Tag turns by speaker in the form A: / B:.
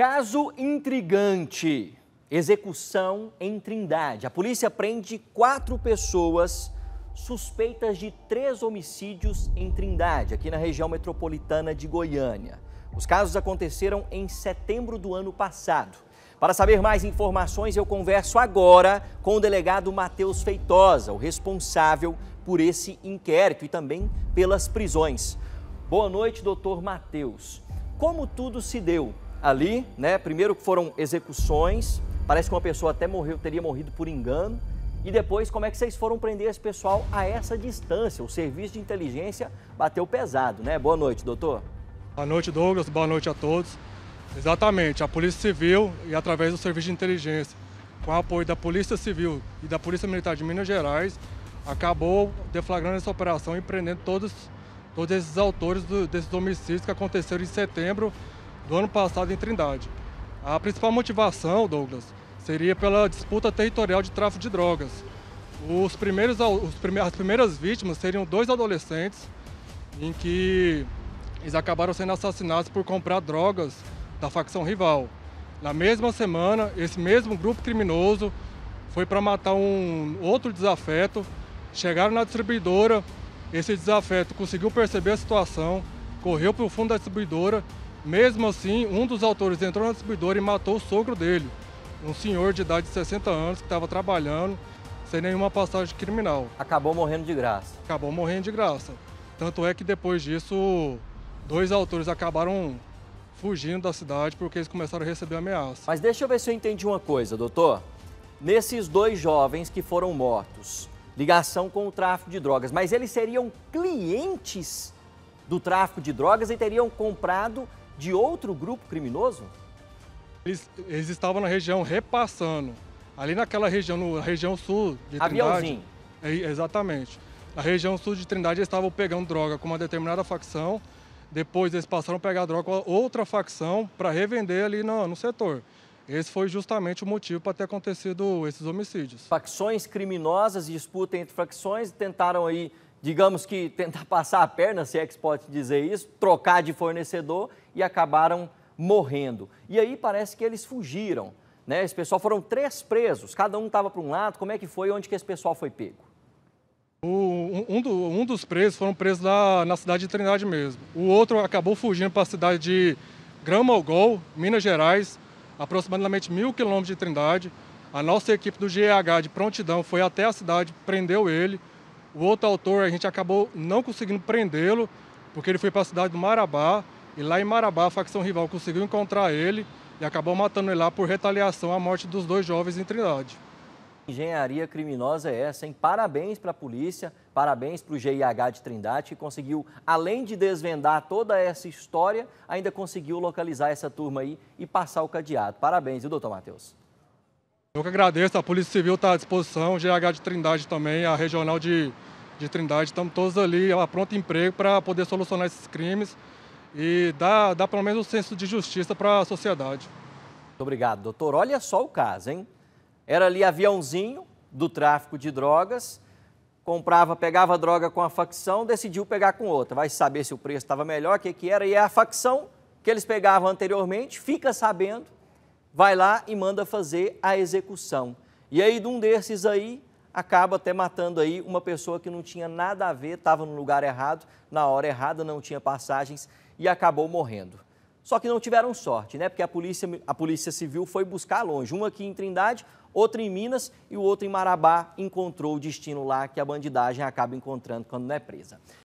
A: Caso intrigante. Execução em Trindade. A polícia prende quatro pessoas suspeitas de três homicídios em Trindade, aqui na região metropolitana de Goiânia. Os casos aconteceram em setembro do ano passado. Para saber mais informações, eu converso agora com o delegado Matheus Feitosa, o responsável por esse inquérito e também pelas prisões. Boa noite, doutor Matheus. Como tudo se deu ali, né? Primeiro foram execuções, parece que uma pessoa até morreu, teria morrido por engano. E depois, como é que vocês foram prender esse pessoal a essa distância? O serviço de inteligência bateu pesado, né? Boa noite, doutor.
B: Boa noite, Douglas. Boa noite a todos. Exatamente, a Polícia Civil e através do Serviço de Inteligência, com o apoio da Polícia Civil e da Polícia Militar de Minas Gerais, acabou deflagrando essa operação e prendendo todos, todos esses autores do, desses homicídios que aconteceram em setembro do ano passado em Trindade. A principal motivação, Douglas, seria pela disputa territorial de tráfico de drogas. Os primeiros, os prime as primeiras vítimas seriam dois adolescentes, em que eles acabaram sendo assassinados por comprar drogas da facção rival. Na mesma semana, esse mesmo grupo criminoso foi para matar um outro desafeto. Chegaram na distribuidora, esse desafeto conseguiu perceber a situação, correu para o fundo da distribuidora mesmo assim, um dos autores entrou na distribuidora e matou o sogro dele, um senhor de idade de 60 anos que estava trabalhando sem nenhuma passagem criminal. Acabou morrendo de graça. Acabou morrendo de graça. Tanto é que depois disso, dois autores acabaram fugindo da cidade porque eles começaram a receber ameaças. Mas deixa eu ver se eu entendi uma coisa, doutor. Nesses dois jovens
A: que foram mortos, ligação com o tráfico de drogas, mas eles seriam clientes do tráfico de drogas e teriam comprado de outro grupo criminoso?
B: Eles, eles estavam na região repassando. Ali naquela região, na região sul de Trindade. É, exatamente. Na região sul de Trindade eles estavam pegando droga com uma determinada facção. Depois eles passaram a pegar droga com outra facção para revender ali no, no setor. Esse foi justamente o motivo para ter acontecido esses homicídios.
A: Facções criminosas, disputa entre facções, tentaram aí, digamos que tentar passar a perna, se é que se pode dizer isso, trocar de fornecedor e acabaram morrendo. E aí parece que eles fugiram. Né? Esse pessoal foram três presos, cada um estava para um lado. Como é que foi? Onde que esse pessoal foi pego?
B: O, um, do, um, dos presos foram presos na cidade de Trindade mesmo. O outro acabou fugindo para a cidade de Grã-Mogol, Minas Gerais, aproximadamente mil quilômetros de Trindade. A nossa equipe do GH de prontidão foi até a cidade, prendeu ele. O outro autor, a gente acabou não conseguindo prendê-lo, porque ele foi para a cidade do Marabá. E lá em Marabá, a facção rival conseguiu encontrar ele e acabou matando ele lá por retaliação à morte dos dois jovens em Trindade. Engenharia
A: criminosa é essa, hein? Parabéns para a polícia, parabéns para o GIH de Trindade, que conseguiu, além de desvendar toda essa história, ainda conseguiu localizar essa turma aí e passar o cadeado. Parabéns, viu, doutor Matheus?
B: Eu que agradeço, a Polícia Civil está à disposição, o GH de Trindade também, a Regional de, de Trindade, estamos todos ali a pronto emprego para poder solucionar esses crimes e dá, dá pelo menos um senso de justiça para a sociedade. Muito obrigado, doutor. Olha só o caso, hein? Era ali aviãozinho
A: do tráfico de drogas, comprava, pegava droga com a facção, decidiu pegar com outra. Vai saber se o preço estava melhor, o que, que era, e é a facção que eles pegavam anteriormente fica sabendo, vai lá e manda fazer a execução. E aí, de um desses aí, acaba até matando aí uma pessoa que não tinha nada a ver, estava no lugar errado, na hora errada, não tinha passagens e acabou morrendo. Só que não tiveram sorte, né? Porque a polícia, a polícia Civil foi buscar longe, uma aqui em Trindade, outra em Minas e o outro em Marabá, encontrou o destino lá que a bandidagem acaba encontrando quando não é presa.